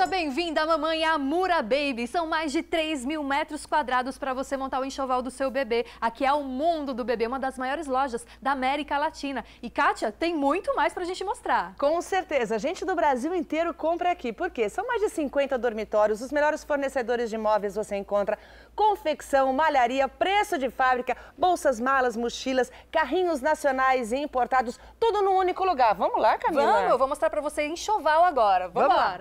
Seja bem-vinda, mamãe Amura Baby. São mais de 3 mil metros quadrados para você montar o enxoval do seu bebê. Aqui é o Mundo do Bebê, uma das maiores lojas da América Latina. E, Kátia, tem muito mais para a gente mostrar. Com certeza. Gente do Brasil inteiro compra aqui. Por quê? São mais de 50 dormitórios, os melhores fornecedores de imóveis você encontra. Confecção, malharia, preço de fábrica, bolsas, malas, mochilas, carrinhos nacionais e importados. Tudo num único lugar. Vamos lá, Camila? Vamos, eu vou mostrar para você enxoval agora. Vamos lá.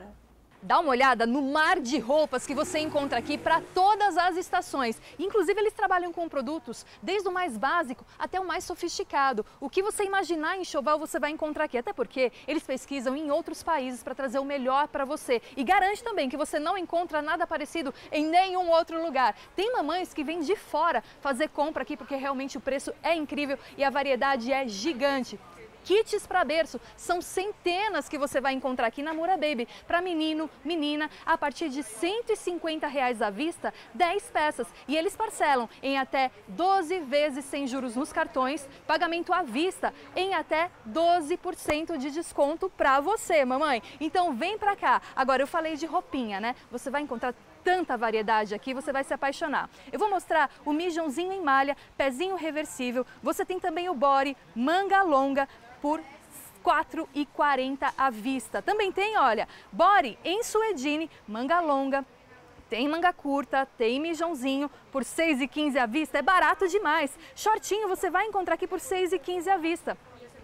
Dá uma olhada no mar de roupas que você encontra aqui para todas as estações. Inclusive, eles trabalham com produtos desde o mais básico até o mais sofisticado. O que você imaginar em enxoval você vai encontrar aqui, até porque eles pesquisam em outros países para trazer o melhor para você. E garante também que você não encontra nada parecido em nenhum outro lugar. Tem mamães que vêm de fora fazer compra aqui porque realmente o preço é incrível e a variedade é gigante kits para berço. São centenas que você vai encontrar aqui na Mura Baby. Para menino, menina, a partir de 150 reais à vista, 10 peças. E eles parcelam em até 12 vezes sem juros nos cartões, pagamento à vista em até 12% de desconto para você, mamãe. Então vem para cá. Agora eu falei de roupinha, né? Você vai encontrar tanta variedade aqui, você vai se apaixonar. Eu vou mostrar o mijãozinho em malha, pezinho reversível. Você tem também o body, manga longa por 4,40 à vista. Também tem, olha, body em suedine, manga longa, tem manga curta, tem mijãozinho por 6,15 à vista. É barato demais. Shortinho você vai encontrar aqui por 6,15 à vista.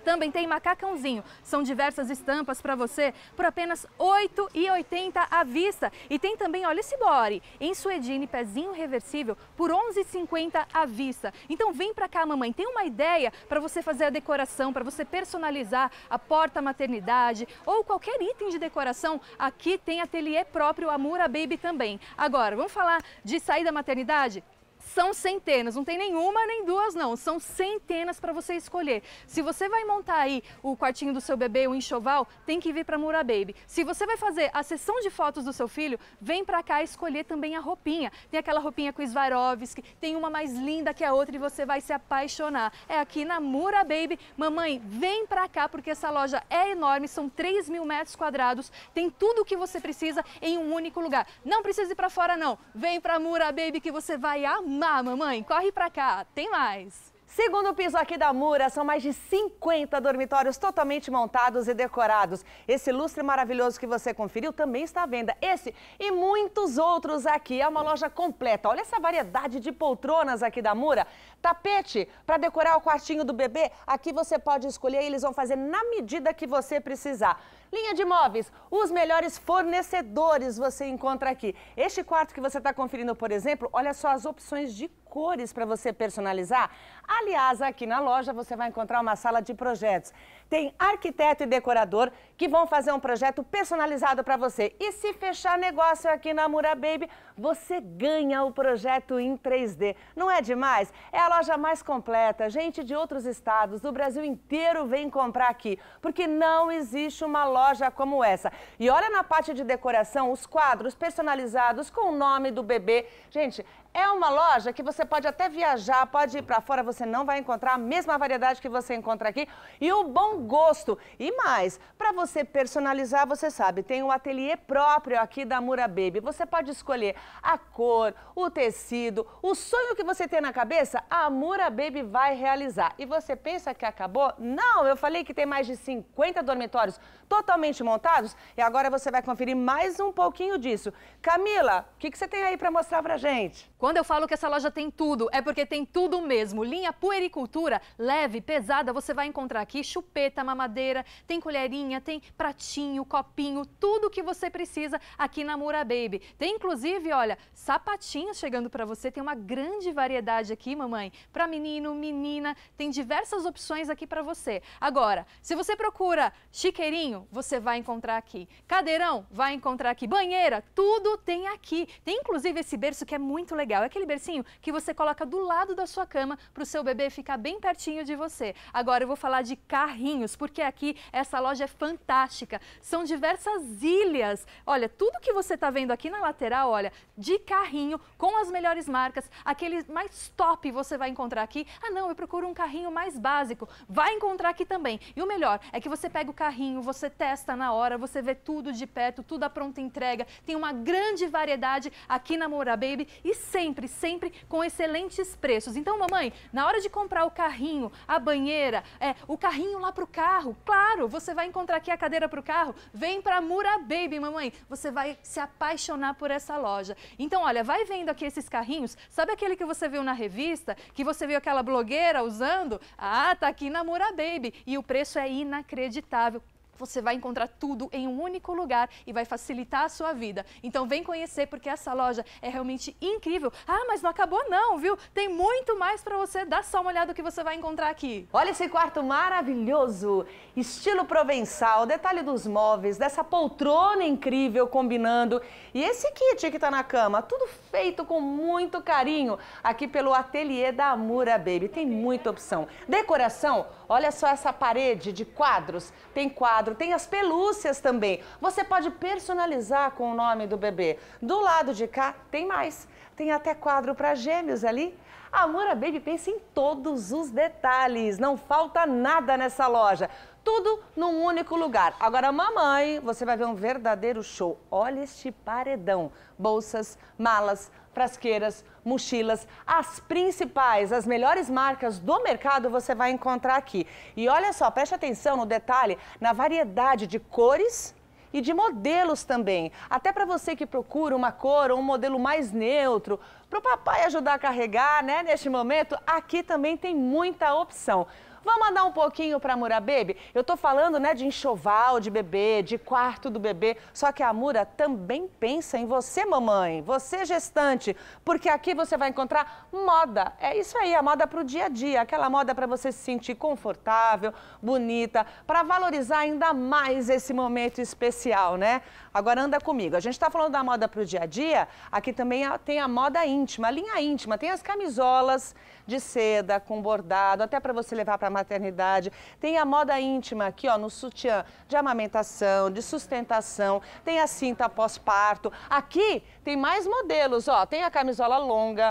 Também tem macacãozinho. São diversas estampas para você por apenas R$ 8,80 à vista. E tem também, olha esse body, em suedine, pezinho reversível, por R$ 11,50 à vista. Então vem para cá, mamãe. Tem uma ideia para você fazer a decoração, para você personalizar a porta maternidade ou qualquer item de decoração. Aqui tem ateliê próprio, a Mura Baby também. Agora, vamos falar de sair da maternidade? são centenas, não tem nenhuma nem duas não, são centenas para você escolher. Se você vai montar aí o quartinho do seu bebê, o enxoval, tem que vir para Mura Baby. Se você vai fazer a sessão de fotos do seu filho, vem para cá escolher também a roupinha. Tem aquela roupinha com Swarovski, tem uma mais linda que a outra e você vai se apaixonar. É aqui na Mura Baby. Mamãe, vem para cá porque essa loja é enorme, são 3 mil metros quadrados, tem tudo o que você precisa em um único lugar. Não precisa ir para fora não, vem para Mura Baby que você vai amar Má, mamãe, corre pra cá, tem mais! Segundo piso aqui da Mura, são mais de 50 dormitórios totalmente montados e decorados. Esse lustre maravilhoso que você conferiu também está à venda. Esse e muitos outros aqui. É uma loja completa. Olha essa variedade de poltronas aqui da Mura. Tapete para decorar o quartinho do bebê. Aqui você pode escolher e eles vão fazer na medida que você precisar. Linha de móveis, os melhores fornecedores você encontra aqui. Este quarto que você está conferindo, por exemplo, olha só as opções de cores para você personalizar. Aliás, aqui na loja você vai encontrar uma sala de projetos. Tem arquiteto e decorador que vão fazer um projeto personalizado para você. E se fechar negócio aqui na Mura Baby, você ganha o projeto em 3D. Não é demais? É a loja mais completa. Gente de outros estados, do Brasil inteiro vem comprar aqui, porque não existe uma loja como essa. E olha na parte de decoração, os quadros personalizados com o nome do bebê. Gente, é uma loja que você pode até viajar, pode ir para fora, você não vai encontrar a mesma variedade que você encontra aqui e o bom gosto. E mais, para você personalizar, você sabe, tem um ateliê próprio aqui da Mura Baby. Você pode escolher a cor, o tecido, o sonho que você tem na cabeça, a Mura Baby vai realizar. E você pensa que acabou? Não, eu falei que tem mais de 50 dormitórios totalmente montados e agora você vai conferir mais um pouquinho disso. Camila, o que, que você tem aí para mostrar pra gente? Quando eu falo que essa loja tem tudo, é porque tem tudo mesmo. Linha puericultura, leve, pesada, você vai encontrar aqui chupeta, mamadeira, tem colherinha, tem pratinho, copinho, tudo que você precisa aqui na Mura Baby. Tem inclusive, olha, sapatinhos chegando para você, tem uma grande variedade aqui, mamãe, para menino, menina, tem diversas opções aqui para você. Agora, se você procura chiqueirinho, você vai encontrar aqui. Cadeirão, vai encontrar aqui. Banheira, tudo tem aqui. Tem inclusive esse berço que é muito legal legal. É aquele bercinho que você coloca do lado da sua cama para o seu bebê ficar bem pertinho de você. Agora eu vou falar de carrinhos, porque aqui essa loja é fantástica. São diversas ilhas. Olha, tudo que você está vendo aqui na lateral, olha, de carrinho, com as melhores marcas, aquele mais top você vai encontrar aqui. Ah não, eu procuro um carrinho mais básico. Vai encontrar aqui também. E o melhor é que você pega o carrinho, você testa na hora, você vê tudo de perto, tudo a pronta entrega. Tem uma grande variedade aqui na Moura Baby e sempre, sempre com excelentes preços. Então, mamãe, na hora de comprar o carrinho, a banheira, é, o carrinho lá para o carro, claro, você vai encontrar aqui a cadeira para o carro, vem para Mura Baby, mamãe. Você vai se apaixonar por essa loja. Então, olha, vai vendo aqui esses carrinhos, sabe aquele que você viu na revista, que você viu aquela blogueira usando? Ah, tá aqui na Mura Baby e o preço é inacreditável você vai encontrar tudo em um único lugar e vai facilitar a sua vida. Então vem conhecer porque essa loja é realmente incrível. Ah, mas não acabou não, viu? Tem muito mais para você. Dá só uma olhada o que você vai encontrar aqui. Olha esse quarto maravilhoso, estilo provençal, detalhe dos móveis, dessa poltrona incrível combinando e esse kit que tá na cama, tudo feito com muito carinho aqui pelo ateliê da Amura Baby. Tem muita opção. Decoração Olha só essa parede de quadros. Tem quadro, tem as pelúcias também. Você pode personalizar com o nome do bebê. Do lado de cá tem mais. Tem até quadro para gêmeos ali. A Amora Baby pensa em todos os detalhes. Não falta nada nessa loja tudo num único lugar. Agora, mamãe, você vai ver um verdadeiro show. Olha este paredão. Bolsas, malas, frasqueiras, mochilas, as principais, as melhores marcas do mercado você vai encontrar aqui. E olha só, preste atenção no detalhe, na variedade de cores e de modelos também. Até para você que procura uma cor ou um modelo mais neutro, para o papai ajudar a carregar, né, neste momento, aqui também tem muita opção. Vamos andar um pouquinho para Mura Baby? Eu tô falando, né, de enxoval de bebê, de quarto do bebê, só que a Mura também pensa em você, mamãe, você gestante, porque aqui você vai encontrar moda. É isso aí, a moda para o dia a dia, aquela moda para você se sentir confortável, bonita, para valorizar ainda mais esse momento especial, né? Agora anda comigo. A gente está falando da moda para o dia a dia, aqui também tem a moda íntima, a linha íntima, tem as camisolas de seda com bordado, até para você levar para maternidade. Tem a moda íntima aqui, ó, no sutiã de amamentação, de sustentação. Tem a cinta pós-parto. Aqui tem mais modelos, ó. Tem a camisola longa,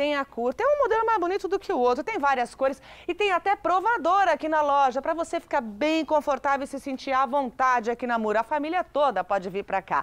tem a curta. É um modelo mais bonito do que o outro, tem várias cores e tem até provador aqui na loja para você ficar bem confortável e se sentir à vontade aqui na Mura. A família toda pode vir para cá.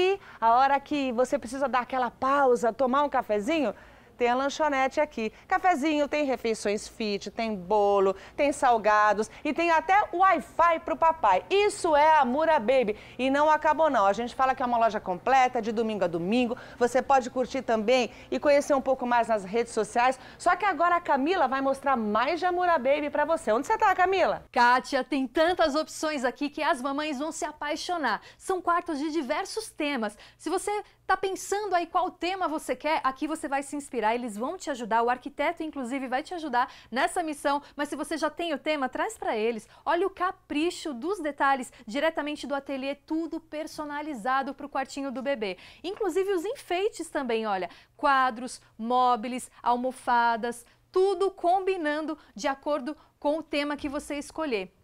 E a hora que você precisa dar aquela pausa, tomar um cafezinho, tem a lanchonete aqui. Cafezinho, tem refeições fit, tem bolo, tem salgados e tem até Wi-Fi pro papai. Isso é a Mura Baby. E não acabou não. A gente fala que é uma loja completa, de domingo a domingo. Você pode curtir também e conhecer um pouco mais nas redes sociais. Só que agora a Camila vai mostrar mais de Amura Baby pra você. Onde você tá, Camila? Kátia, tem tantas opções aqui que as mamães vão se apaixonar. São quartos de diversos temas. Se você Tá pensando aí qual tema você quer? Aqui você vai se inspirar, eles vão te ajudar. O arquiteto, inclusive, vai te ajudar nessa missão. Mas se você já tem o tema, traz para eles. Olha o capricho dos detalhes diretamente do ateliê, tudo personalizado para o quartinho do bebê. Inclusive os enfeites também, olha. Quadros, móveis, almofadas, tudo combinando de acordo com o tema que você escolher.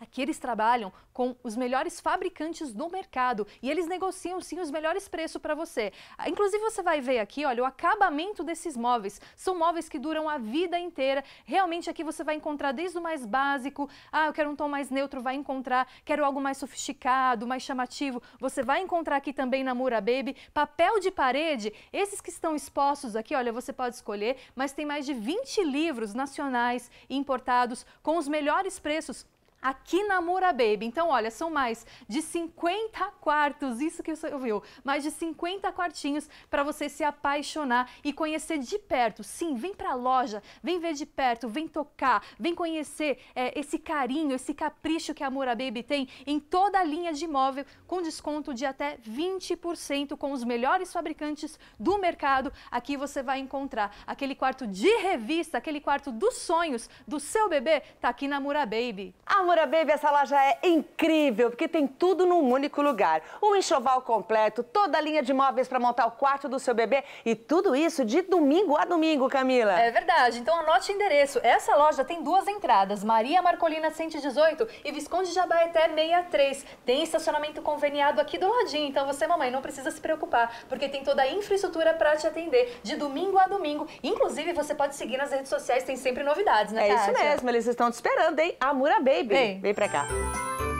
Aqui eles trabalham com os melhores fabricantes do mercado e eles negociam sim os melhores preços para você. Ah, inclusive você vai ver aqui, olha, o acabamento desses móveis. São móveis que duram a vida inteira. Realmente aqui você vai encontrar desde o mais básico, ah, eu quero um tom mais neutro, vai encontrar, quero algo mais sofisticado, mais chamativo. Você vai encontrar aqui também na Mura Baby papel de parede, esses que estão expostos aqui, olha, você pode escolher, mas tem mais de 20 livros nacionais e importados com os melhores preços aqui na Moura Baby. Então, olha, são mais de 50 quartos, isso que você ouviu, mais de 50 quartinhos para você se apaixonar e conhecer de perto. Sim, vem para a loja, vem ver de perto, vem tocar, vem conhecer é, esse carinho, esse capricho que a Moura Baby tem em toda a linha de imóvel, com desconto de até 20% com os melhores fabricantes do mercado. Aqui você vai encontrar aquele quarto de revista, aquele quarto dos sonhos do seu bebê, tá aqui na Moura Baby. A Natura Baby, essa loja é incrível, porque tem tudo num único lugar. Um enxoval completo, toda a linha de móveis para montar o quarto do seu bebê e tudo isso de domingo a domingo, Camila. É verdade, então anote o endereço. Essa loja tem duas entradas, Maria Marcolina 118 e Visconde Jabaeté 63. Tem estacionamento conveniado aqui do ladinho, então você, mamãe, não precisa se preocupar, porque tem toda a infraestrutura para te atender de domingo a domingo. Inclusive, você pode seguir nas redes sociais, tem sempre novidades, né, É Kátia? isso mesmo, eles estão te esperando, hein? Amura Baby. Vem. Vem pra cá.